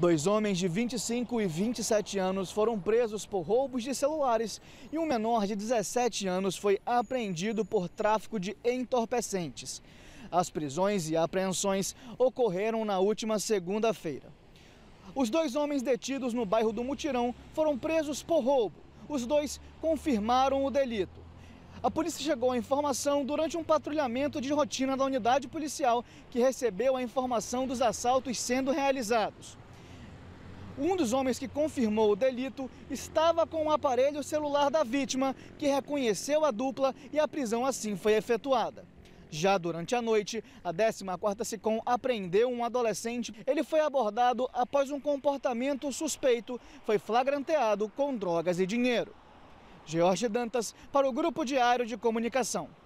Dois homens de 25 e 27 anos foram presos por roubos de celulares e um menor de 17 anos foi apreendido por tráfico de entorpecentes. As prisões e apreensões ocorreram na última segunda-feira. Os dois homens detidos no bairro do Mutirão foram presos por roubo. Os dois confirmaram o delito. A polícia chegou à informação durante um patrulhamento de rotina da unidade policial que recebeu a informação dos assaltos sendo realizados. Um dos homens que confirmou o delito estava com o um aparelho celular da vítima, que reconheceu a dupla e a prisão assim foi efetuada. Já durante a noite, a 14ª SICOM apreendeu um adolescente. Ele foi abordado após um comportamento suspeito, foi flagranteado com drogas e dinheiro. Jorge Dantas para o Grupo Diário de Comunicação.